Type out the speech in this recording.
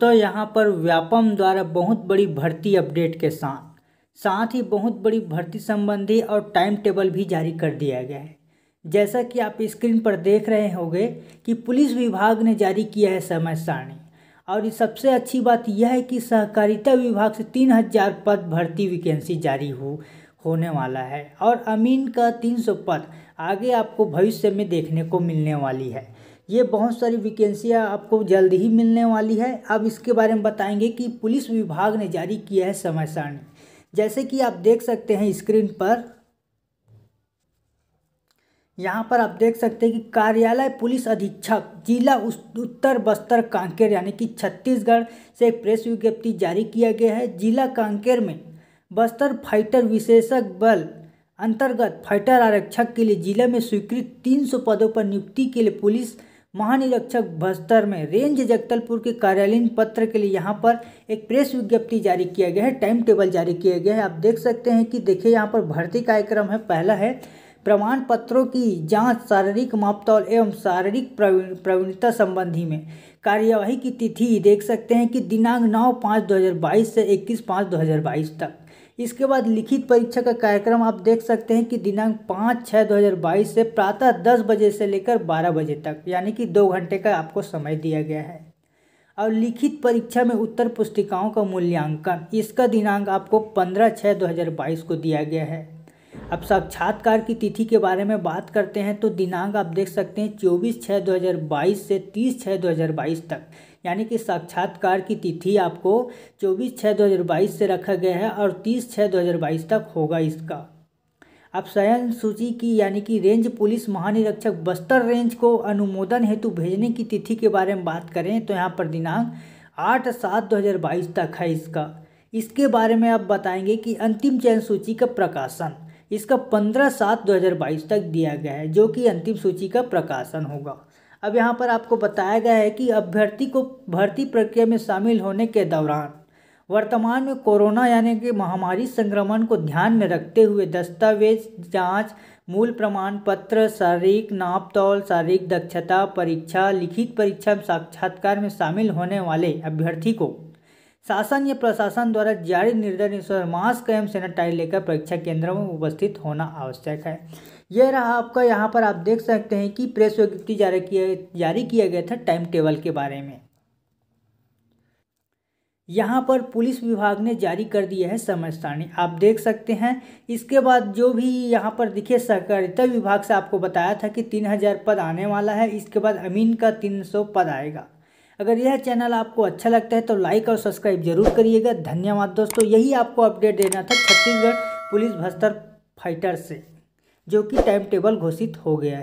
दोस्तों यहाँ पर व्यापम द्वारा बहुत बड़ी भर्ती अपडेट के साथ साथ ही बहुत बड़ी भर्ती संबंधी और टाइम टेबल भी जारी कर दिया गया है जैसा कि आप स्क्रीन पर देख रहे होंगे कि पुलिस विभाग ने जारी किया है समय सारणी और सबसे अच्छी बात यह है कि सहकारिता विभाग से तीन हजार पद भर्ती वैकेंसी जारी हो होने वाला है और अमीन का तीन सौ पद आगे आपको भविष्य में देखने को मिलने वाली है ये बहुत सारी वैकेंसियाँ आपको जल्द ही मिलने वाली है अब इसके बारे में बताएंगे कि पुलिस विभाग ने जारी किया है समय सारणी जैसे कि आप देख सकते हैं स्क्रीन पर यहाँ पर आप देख सकते हैं कि कार्यालय पुलिस अधीक्षक जिला उत्तर बस्तर कांकेर यानी कि छत्तीसगढ़ से एक प्रेस विज्ञप्ति जारी किया गया है जिला कांकेर में बस्तर फाइटर विशेषक बल अंतर्गत फाइटर आरक्षक के लिए जिले में स्वीकृत 300 पदों पर नियुक्ति के लिए पुलिस महानिरीक्षक बस्तर में रेंज जगदलपुर के कार्यालयीन पत्र के लिए यहाँ पर एक प्रेस विज्ञप्ति जारी किया गया है टाइम टेबल जारी किया गया है आप देख सकते हैं कि देखिए यहाँ पर भर्ती कार्यक्रम है पहला है प्रमाण पत्रों की जांच शारीरिक मापतौल एवं शारीरिक प्रवीणता संबंधी में कार्यवाही की तिथि देख सकते हैं कि दिनांक नौ पाँच दो हज़ार बाईस से इक्कीस पाँच दो हज़ार बाईस तक इसके बाद लिखित परीक्षा का कार्यक्रम आप देख सकते हैं कि दिनांक पाँच छः दो हज़ार बाईस से प्रातः दस बजे से लेकर बारह बजे तक यानी कि दो घंटे का आपको समय दिया गया है और लिखित परीक्षा में उत्तर पुस्तिकाओं का मूल्यांकन इसका दिनांक आपको पंद्रह छः दो हज़ार बाईस को दिया गया है अब साक्षात्कार की तिथि के बारे में बात करते हैं तो दिनांक आप देख सकते हैं चौबीस छः दो हज़ार बाईस से तीस छः दो हज़ार बाईस तक यानी कि साक्षात्कार की तिथि आपको चौबीस छः दो हज़ार बाईस से रखा गया है और तीस छः दो हज़ार बाईस तक होगा इसका अब शयन सूची की यानी कि रेंज पुलिस महानिरीक्षक बस्तर रेंज को अनुमोदन हेतु भेजने की तिथि के बारे में बात करें तो यहाँ पर दिनांक आठ सात दो हज़ार बाईस तक है इसका इसके बारे में आप बताएंगे कि अंतिम चयन सूची का प्रकाशन इसका पंद्रह सात दो हज़ार बाईस तक दिया गया है जो कि अंतिम सूची का प्रकाशन होगा अब यहाँ पर आपको बताया गया है कि अभ्यर्थी को भर्ती प्रक्रिया में शामिल होने के दौरान वर्तमान में कोरोना यानी कि महामारी संक्रमण को ध्यान में रखते हुए दस्तावेज जांच मूल प्रमाण पत्र शारीरिक नापतौल शारीरिक दक्षता परीक्षा लिखित परीक्षा साक्षात्कार में शामिल होने वाले अभ्यर्थी को शासन या प्रशासन द्वारा जारी निर्देश मास्क एवं सैनिटाइज लेकर परीक्षा केंद्रों में उपस्थित होना आवश्यक है यह रहा आपका यहाँ पर आप देख सकते हैं कि प्रेस विज्ञप्ति जारी किया जारी किया गया था टाइम टेबल के बारे में यहाँ पर पुलिस विभाग ने जारी कर दिया है समय सारणी आप देख सकते हैं इसके बाद जो भी यहाँ पर दिखे सहकारिता विभाग से आपको बताया था कि तीन हजार पद आने वाला है इसके बाद अमीन का तीन सौ पद आएगा अगर यह चैनल आपको अच्छा लगता है तो लाइक और सब्सक्राइब जरूर करिएगा धन्यवाद दोस्तों यही आपको अपडेट देना था छत्तीसगढ़ पुलिस भस्तर फाइटर से जो कि टाइम टेबल घोषित हो गया है